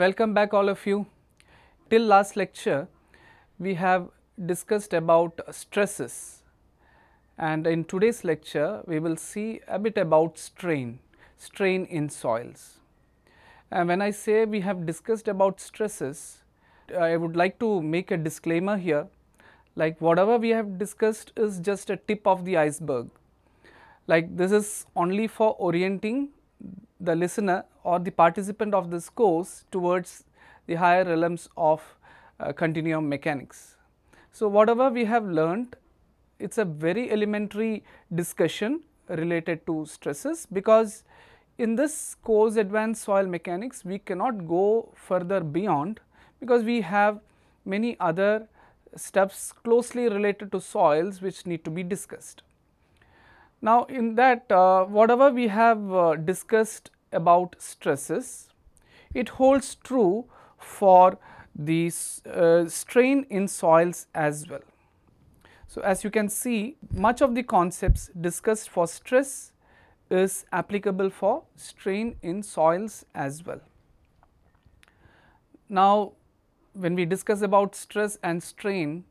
Welcome back all of you. Till last lecture, we have discussed about stresses and in today's lecture, we will see a bit about strain, strain in soils. And when I say we have discussed about stresses, I would like to make a disclaimer here like whatever we have discussed is just a tip of the iceberg. Like this is only for orienting the listener or the participant of this course towards the higher realms of uh, continuum mechanics. So, whatever we have learnt it is a very elementary discussion related to stresses because in this course advanced soil mechanics we cannot go further beyond because we have many other steps closely related to soils which need to be discussed. Now, in that uh, whatever we have uh, discussed about stresses, it holds true for the uh, strain in soils as well. So, as you can see much of the concepts discussed for stress is applicable for strain in soils as well. Now, when we discuss about stress and strain,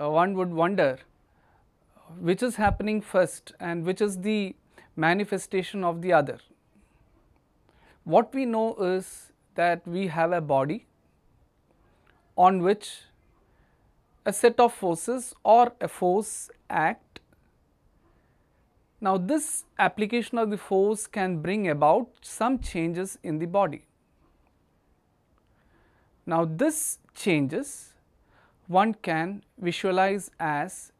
uh, one would wonder which is happening first and which is the manifestation of the other. What we know is that we have a body on which a set of forces or a force act. Now, this application of the force can bring about some changes in the body. Now, this changes one can visualize as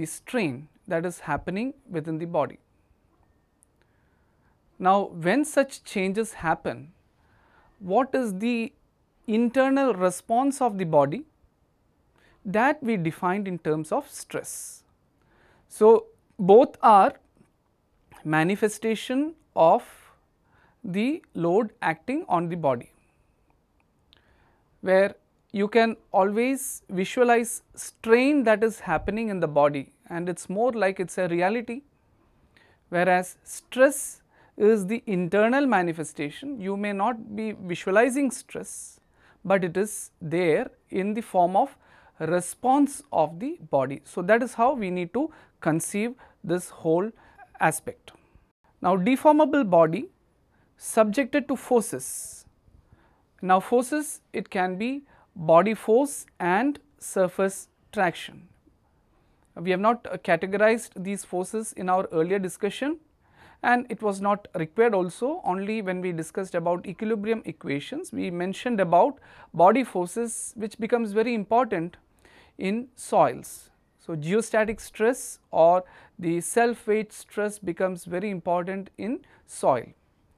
the strain that is happening within the body. Now, when such changes happen, what is the internal response of the body that we defined in terms of stress. So, both are manifestation of the load acting on the body, where you can always visualize strain that is happening in the body and it is more like it is a reality whereas stress is the internal manifestation. You may not be visualizing stress, but it is there in the form of response of the body. So, that is how we need to conceive this whole aspect. Now, deformable body subjected to forces. Now, forces it can be body force and surface traction. We have not uh, categorized these forces in our earlier discussion and it was not required also only when we discussed about equilibrium equations we mentioned about body forces which becomes very important in soils. So, geostatic stress or the self weight stress becomes very important in soil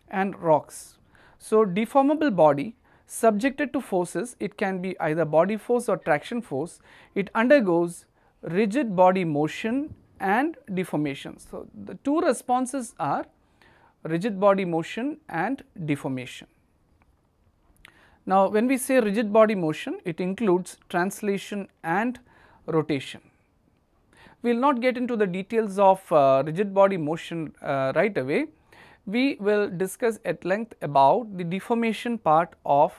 and rocks. So, deformable body subjected to forces, it can be either body force or traction force, it undergoes rigid body motion and deformation. So, the two responses are rigid body motion and deformation. Now, when we say rigid body motion, it includes translation and rotation. We will not get into the details of uh, rigid body motion uh, right away we will discuss at length about the deformation part of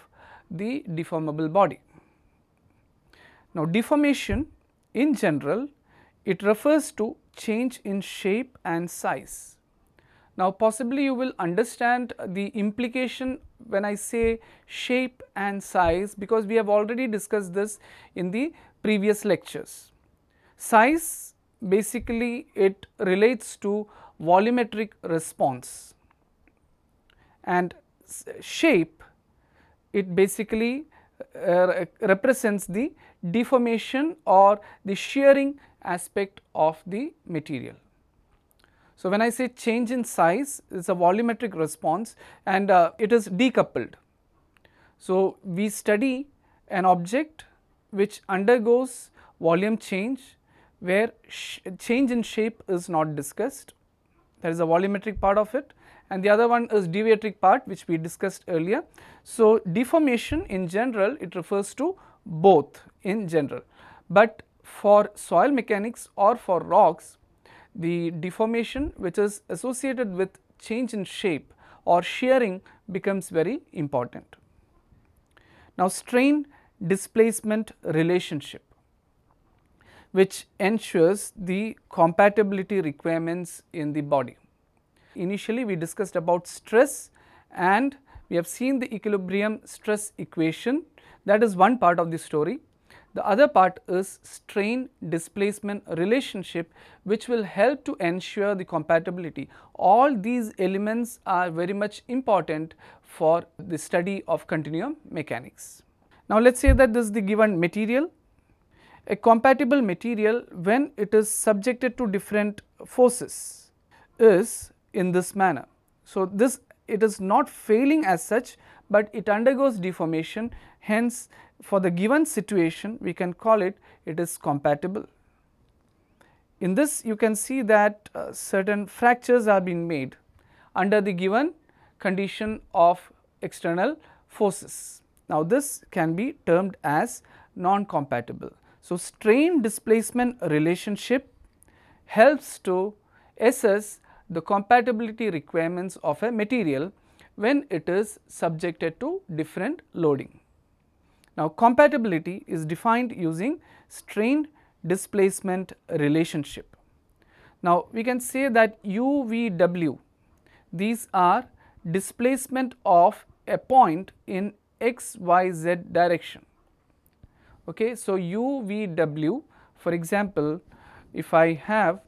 the deformable body. Now, deformation in general it refers to change in shape and size. Now, possibly you will understand the implication when I say shape and size because we have already discussed this in the previous lectures. Size basically it relates to volumetric response and shape it basically uh, represents the deformation or the shearing aspect of the material. So, when I say change in size it is a volumetric response and uh, it is decoupled. So, we study an object which undergoes volume change where change in shape is not discussed There is a volumetric part of it and the other one is deviatric part which we discussed earlier. So, deformation in general it refers to both in general, but for soil mechanics or for rocks the deformation which is associated with change in shape or shearing becomes very important. Now, strain displacement relationship which ensures the compatibility requirements in the body initially we discussed about stress and we have seen the equilibrium stress equation that is one part of the story. The other part is strain displacement relationship which will help to ensure the compatibility. All these elements are very much important for the study of continuum mechanics. Now, let us say that this is the given material. A compatible material when it is subjected to different forces is in this manner. So, this it is not failing as such, but it undergoes deformation hence for the given situation we can call it it is compatible. In this you can see that uh, certain fractures are being made under the given condition of external forces. Now, this can be termed as non-compatible. So, strain displacement relationship helps to assess the compatibility requirements of a material when it is subjected to different loading. Now, compatibility is defined using strain displacement relationship. Now, we can say that u, v, w these are displacement of a point in x, y, z direction. Okay, so u, v, w for example, if I have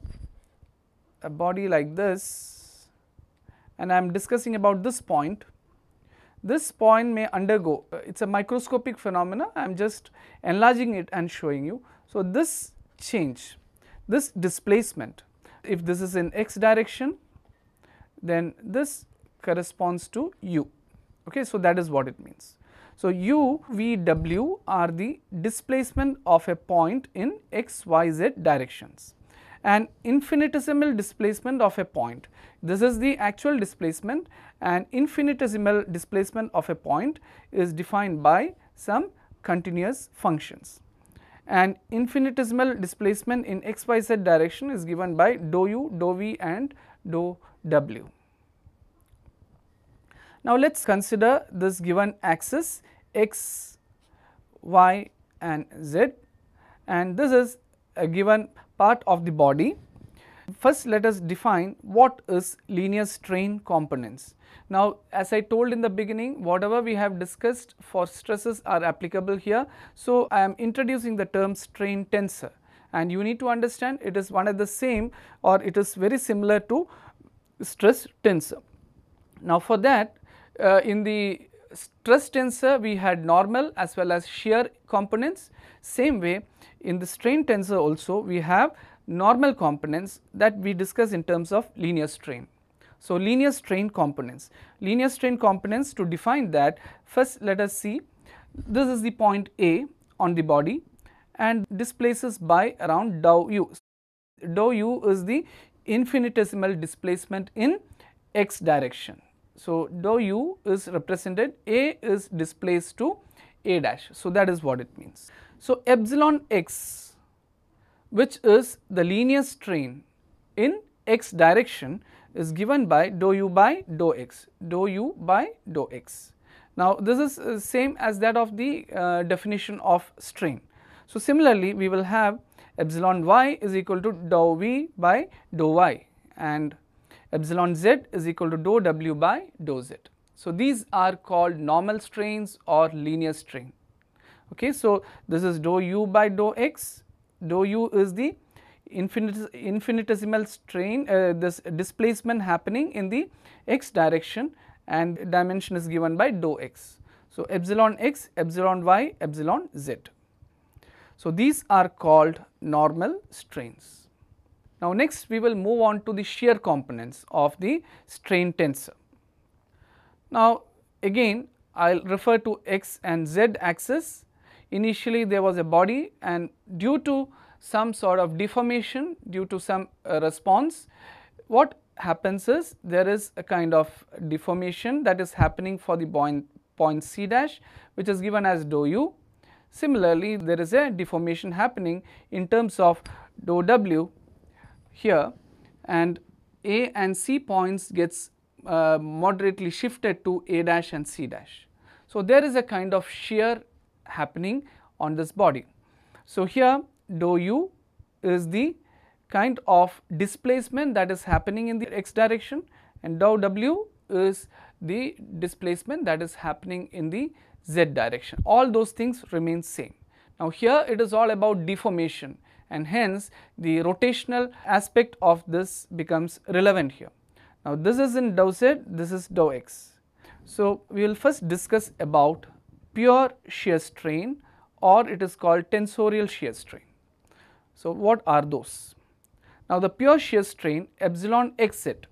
a body like this and I am discussing about this point, this point may undergo, uh, it is a microscopic phenomena, I am just enlarging it and showing you. So, this change, this displacement, if this is in x direction, then this corresponds to u, okay. So, that is what it means. So, u, v, w are the displacement of a point in x, y, z directions an infinitesimal displacement of a point. This is the actual displacement and infinitesimal displacement of a point is defined by some continuous functions. And infinitesimal displacement in x, y, z direction is given by dou u, dou v and dou w. Now, let us consider this given axis x, y and z and this is a given part of the body. First let us define what is linear strain components. Now as I told in the beginning whatever we have discussed for stresses are applicable here. So I am introducing the term strain tensor and you need to understand it is one of the same or it is very similar to stress tensor. Now for that uh, in the stress tensor we had normal as well as shear components. Same way in the strain tensor also we have normal components that we discuss in terms of linear strain. So, linear strain components. Linear strain components to define that first let us see this is the point A on the body and displaces by around dou u. Dou u is the infinitesimal displacement in x direction. So, dou u is represented A is displaced to A dash. So, that is what it means. So, epsilon x which is the linear strain in x direction is given by dou u by dou x, dou u by dou x. Now, this is uh, same as that of the uh, definition of strain. So, similarly, we will have epsilon y is equal to dou v by dou y and epsilon z is equal to dou w by dou z. So, these are called normal strains or linear strain. Okay, so this is dou u by dou x, dou u is the infinitesimal strain, uh, this displacement happening in the x direction and dimension is given by dou x. So, epsilon x, epsilon y, epsilon z. So, these are called normal strains. Now, next we will move on to the shear components of the strain tensor. Now, again I will refer to x and z axis initially there was a body and due to some sort of deformation due to some uh, response, what happens is there is a kind of deformation that is happening for the point, point C dash which is given as dou u. Similarly, there is a deformation happening in terms of dou w here and A and C points gets uh, moderately shifted to A dash and C dash. So, there is a kind of shear happening on this body. So, here dou u is the kind of displacement that is happening in the x direction and dou w is the displacement that is happening in the z direction. All those things remain same. Now, here it is all about deformation and hence the rotational aspect of this becomes relevant here. Now, this is in dou z, this is dou x. So, we will first discuss about pure shear strain or it is called tensorial shear strain. So, what are those? Now, the pure shear strain epsilon xz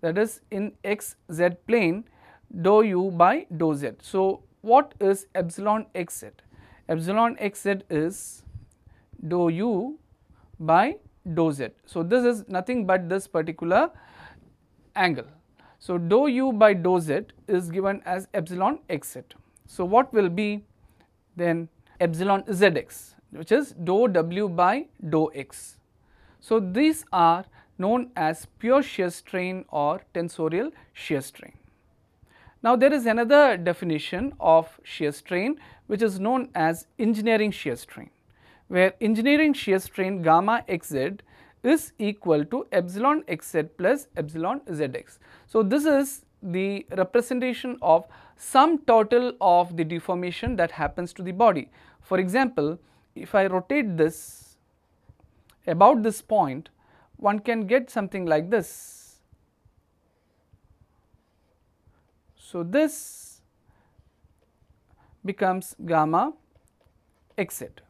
that is in xz plane dou u by dou z. So, what is epsilon xz? Epsilon xz is dou u by dou z. So, this is nothing but this particular angle. So, dou u by dou z is given as epsilon xz. So, what will be then epsilon zx which is dou w by dou x. So, these are known as pure shear strain or tensorial shear strain. Now, there is another definition of shear strain which is known as engineering shear strain, where engineering shear strain gamma xz is equal to epsilon xz plus epsilon zx. So, this is the representation of sum total of the deformation that happens to the body. For example, if I rotate this about this point, one can get something like this. So, this becomes gamma exit.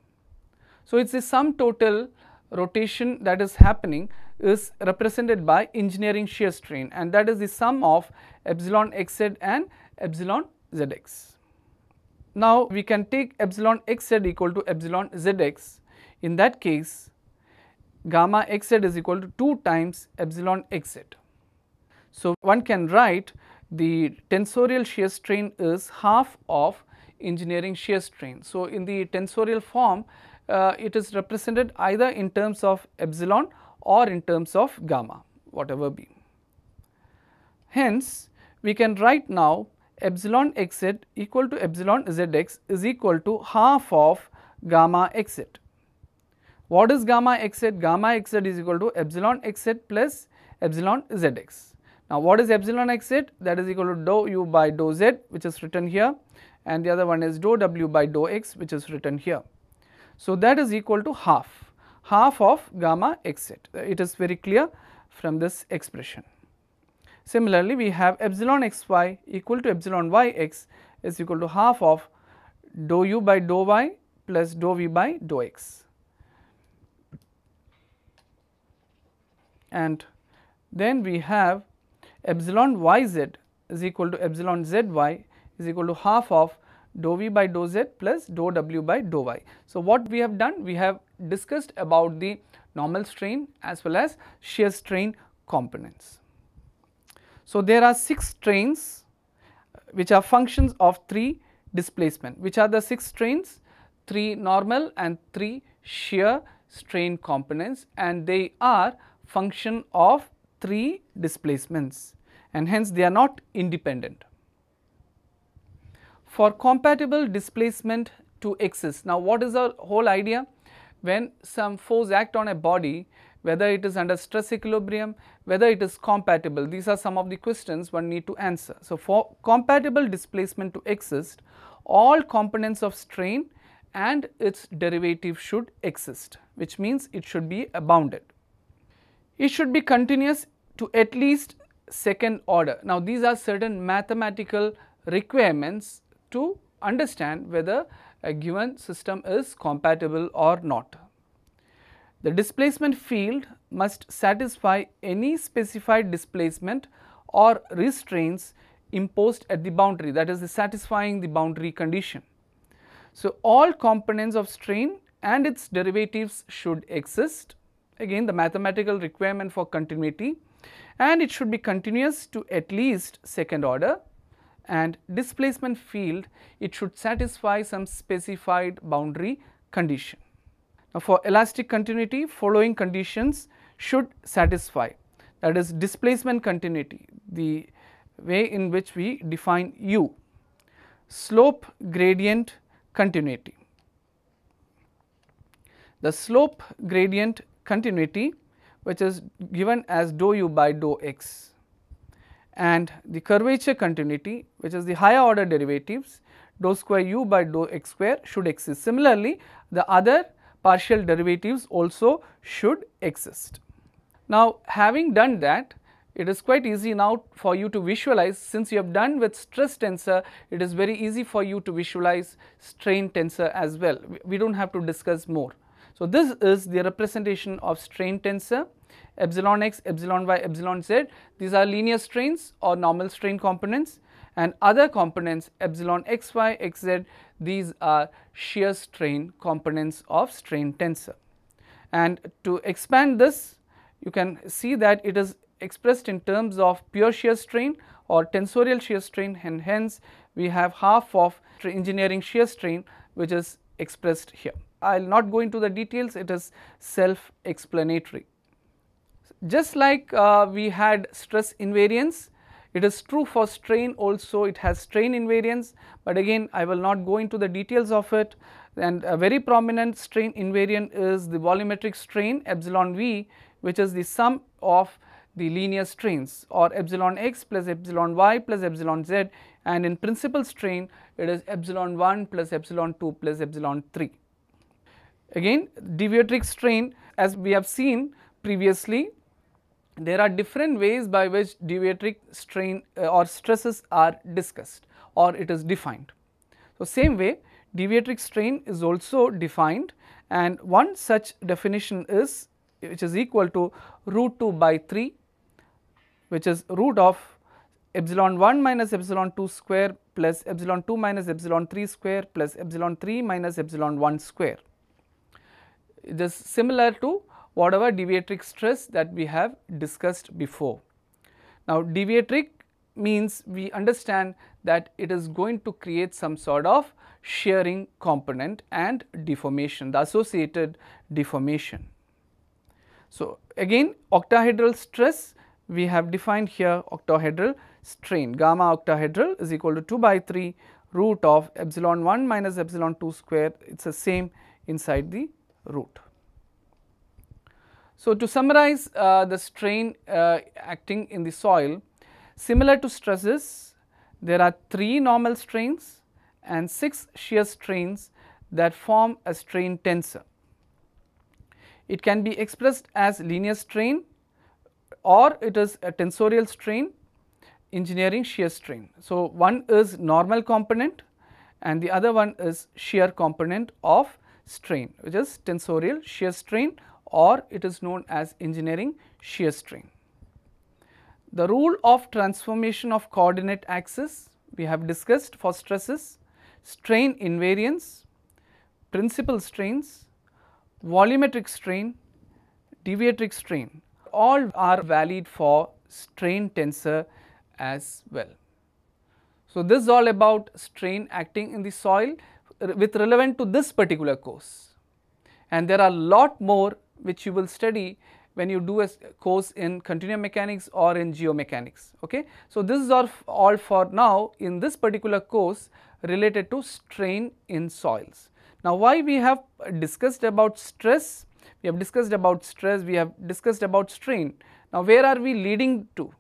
So, it is the sum total rotation that is happening is represented by engineering shear strain and that is the sum of epsilon xz and epsilon zx. Now, we can take epsilon xz equal to epsilon zx. In that case, gamma xz is equal to 2 times epsilon xz. So, one can write the tensorial shear strain is half of engineering shear strain. So, in the tensorial form, uh, it is represented either in terms of epsilon or in terms of gamma whatever be. Hence, we can write now epsilon xz equal to epsilon zx is equal to half of gamma xz. What is gamma xz? Gamma xz is equal to epsilon xz plus epsilon zx. Now, what is epsilon xz? That is equal to dou u by dou z which is written here and the other one is dou w by dou x which is written here. So, that is equal to half half of gamma x It is very clear from this expression. Similarly, we have epsilon x y equal to epsilon y x is equal to half of dou u by dou y plus dou v by dou x. And then we have epsilon y z is equal to epsilon z y is equal to half of dou v by dou z plus dou w by dou y. So, what we have done? We have discussed about the normal strain as well as shear strain components. So, there are 6 strains which are functions of 3 displacement which are the 6 strains 3 normal and 3 shear strain components and they are function of 3 displacements and hence they are not independent. For compatible displacement to exist, now what is the whole idea? when some force act on a body, whether it is under stress equilibrium, whether it is compatible. These are some of the questions one need to answer. So, for compatible displacement to exist, all components of strain and its derivative should exist, which means it should be bounded. It should be continuous to at least second order. Now, these are certain mathematical requirements to understand whether a given system is compatible or not. The displacement field must satisfy any specified displacement or restraints imposed at the boundary that is the satisfying the boundary condition. So, all components of strain and its derivatives should exist again the mathematical requirement for continuity and it should be continuous to at least second order and displacement field it should satisfy some specified boundary condition. Now, for elastic continuity following conditions should satisfy that is displacement continuity the way in which we define u slope gradient continuity. The slope gradient continuity which is given as dou u by dou x and the curvature continuity which is the higher order derivatives dou square u by dou x square should exist. Similarly, the other partial derivatives also should exist. Now, having done that, it is quite easy now for you to visualize since you have done with stress tensor, it is very easy for you to visualize strain tensor as well. We do not have to discuss more. So, this is the representation of strain tensor epsilon x, epsilon y, epsilon z. These are linear strains or normal strain components and other components epsilon xy, xz, these are shear strain components of strain tensor. And to expand this, you can see that it is expressed in terms of pure shear strain or tensorial shear strain and hence we have half of engineering shear strain which is expressed here. I will not go into the details, it is self-explanatory. Just like uh, we had stress invariance, it is true for strain also it has strain invariance, but again I will not go into the details of it and a very prominent strain invariant is the volumetric strain epsilon v which is the sum of the linear strains or epsilon x plus epsilon y plus epsilon z and in principal strain it is epsilon 1 plus epsilon 2 plus epsilon 3. Again deviatric strain as we have seen previously there are different ways by which deviatoric strain uh, or stresses are discussed or it is defined. So, same way deviatoric strain is also defined and one such definition is which is equal to root 2 by 3 which is root of epsilon 1 minus epsilon 2 square plus epsilon 2 minus epsilon 3 square plus epsilon 3 minus epsilon 1 square. It is similar to whatever deviatric stress that we have discussed before. Now, deviatric means we understand that it is going to create some sort of shearing component and deformation, the associated deformation. So, again octahedral stress we have defined here octahedral strain gamma octahedral is equal to 2 by 3 root of epsilon 1 minus epsilon 2 square it is the same inside the root. So, to summarize uh, the strain uh, acting in the soil, similar to stresses, there are 3 normal strains and 6 shear strains that form a strain tensor. It can be expressed as linear strain or it is a tensorial strain, engineering shear strain. So, one is normal component and the other one is shear component of strain which is tensorial shear strain or it is known as engineering shear strain. The rule of transformation of coordinate axis we have discussed for stresses, strain invariance, principal strains, volumetric strain, deviatric strain all are valid for strain tensor as well. So, this is all about strain acting in the soil with relevant to this particular course and there are lot more which you will study when you do a course in continuum mechanics or in geomechanics. Okay? So, this is all for now in this particular course related to strain in soils. Now, why we have discussed about stress, we have discussed about stress, we have discussed about strain. Now, where are we leading to?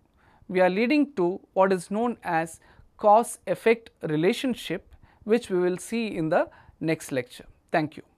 We are leading to what is known as cause effect relationship which we will see in the next lecture. Thank you.